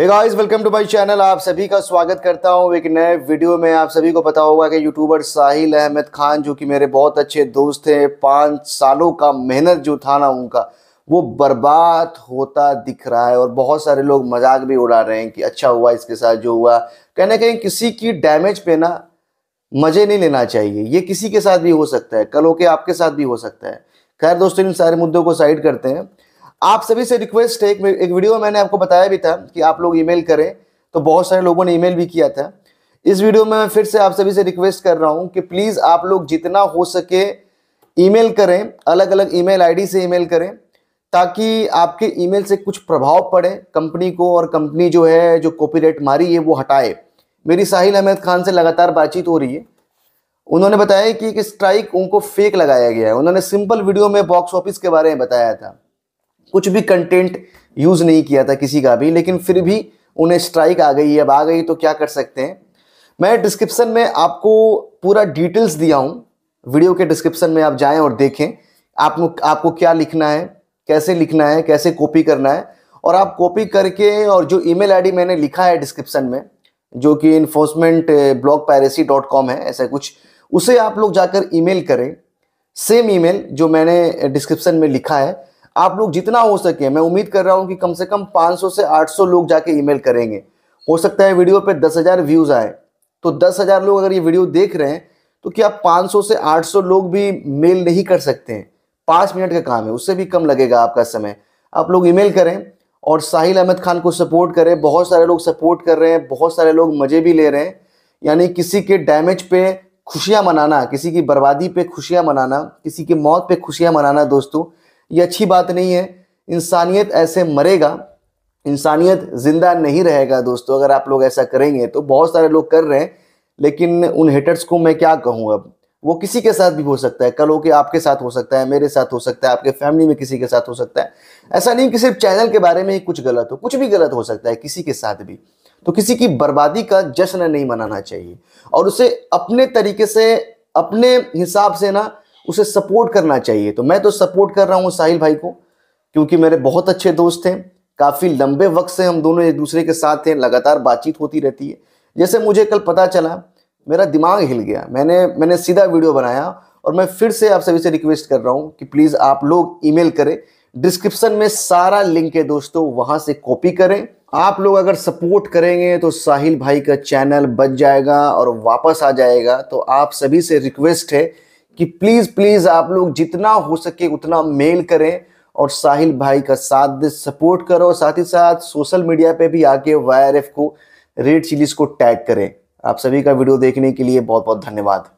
guys welcome to my channel आप सभी का स्वागत करता हूं एक नए वीडियो में आप सभी को पता होगा कि यूट्यूबर साहिल अहमद खान जो कि मेरे बहुत अच्छे दोस्त थे पाँच सालों का मेहनत जो था ना उनका वो बर्बाद होता दिख रहा है और बहुत सारे लोग मजाक भी उड़ा रहे हैं कि अच्छा हुआ इसके साथ जो हुआ कहीं ना कहीं किसी की डैमेज पे ना मज़े नहीं लेना चाहिए ये किसी के साथ भी हो सकता है कल होके आपके साथ भी हो सकता है खैर दोस्तों इन सारे मुद्दों को साइड करते हैं आप सभी से रिक्वेस्ट है एक, एक वीडियो मैंने आपको बताया भी था कि आप लोग ईमेल करें तो बहुत सारे लोगों ने ईमेल भी किया था इस वीडियो में मैं फिर से आप सभी से रिक्वेस्ट कर रहा हूँ कि प्लीज़ आप लोग जितना हो सके ईमेल करें अलग अलग ईमेल आईडी से ईमेल करें ताकि आपके ईमेल से कुछ प्रभाव पड़े कंपनी को और कंपनी जो है जो कॉपीराइट मारी है वो हटाए मेरी साहिल अहमद खान से लगातार बातचीत हो रही है उन्होंने बताया कि एक स्ट्राइक उनको फेक लगाया गया है उन्होंने सिंपल वीडियो में बॉक्स ऑफिस के बारे में बताया था कुछ भी कंटेंट यूज़ नहीं किया था किसी का भी लेकिन फिर भी उन्हें स्ट्राइक आ गई अब आ गई तो क्या कर सकते हैं मैं डिस्क्रिप्शन में आपको पूरा डिटेल्स दिया हूँ वीडियो के डिस्क्रिप्शन में आप जाएं और देखें आप आपको क्या लिखना है कैसे लिखना है कैसे कॉपी करना है और आप कॉपी करके और जो ईमेल आईडी मैंने लिखा है डिस्क्रिप्शन में जो कि enforcement block piracy dot com है ऐसा कुछ उसे आप लोग जाकर ईमेल करें सेम ईमेल जो मैंने डिस्क्रिप्शन में लिखा है आप लोग जितना हो सके मैं उम्मीद कर रहा हूँ कि कम से कम 500 से 800 लोग जाके ईमेल करेंगे हो सकता है वीडियो पे 10,000 व्यूज़ आए तो 10,000 लोग अगर ये वीडियो देख रहे हैं तो क्या 500 से 800 लोग भी मेल नहीं कर सकते हैं पाँच मिनट का काम है उससे भी कम लगेगा आपका समय आप लोग ईमेल करें और साहिल अहमद खान को सपोर्ट करें बहुत सारे लोग सपोर्ट कर रहे हैं बहुत सारे लोग मज़े भी ले रहे हैं यानी किसी के डैमेज पे खुशियाँ मनाना किसी की बर्बादी पे खुशियाँ मनाना किसी की मौत पे खुशियाँ मनाना दोस्तों ये अच्छी बात नहीं है इंसानियत ऐसे मरेगा इंसानियत जिंदा नहीं रहेगा दोस्तों अगर आप लोग ऐसा करेंगे तो बहुत सारे लोग कर रहे हैं लेकिन उन हेटर्स को मैं क्या कहूँ अब वो किसी के साथ भी हो सकता है कल हो के आपके साथ हो सकता है मेरे साथ हो सकता है आपके फैमिली में किसी के साथ हो सकता है ऐसा नहीं कि सिर्फ चैनल के बारे में ही कुछ गलत हो कुछ भी गलत हो सकता है किसी के साथ भी तो किसी की बर्बादी का जश्न नहीं मनाना चाहिए और उसे अपने तरीके से अपने हिसाब से ना उसे सपोर्ट करना चाहिए तो मैं तो सपोर्ट कर रहा हूँ साहिल भाई को क्योंकि मेरे बहुत अच्छे दोस्त हैं काफ़ी लंबे वक्त से हम दोनों एक दूसरे के साथ हैं लगातार बातचीत होती रहती है जैसे मुझे कल पता चला मेरा दिमाग हिल गया मैंने मैंने सीधा वीडियो बनाया और मैं फिर से आप सभी से रिक्वेस्ट कर रहा हूँ कि प्लीज़ आप लोग ईमेल करें डिस्क्रिप्शन में सारा लिंक है दोस्तों वहाँ से कॉपी करें आप लोग अगर सपोर्ट करेंगे तो साहिल भाई का चैनल बच जाएगा और वापस आ जाएगा तो आप सभी से रिक्वेस्ट है कि प्लीज प्लीज आप लोग जितना हो सके उतना मेल करें और साहिल भाई का साथ सपोर्ट करो साथ ही साथ सोशल मीडिया पे भी आके वाई को रेड चिलीज को टैग करें आप सभी का वीडियो देखने के लिए बहुत बहुत धन्यवाद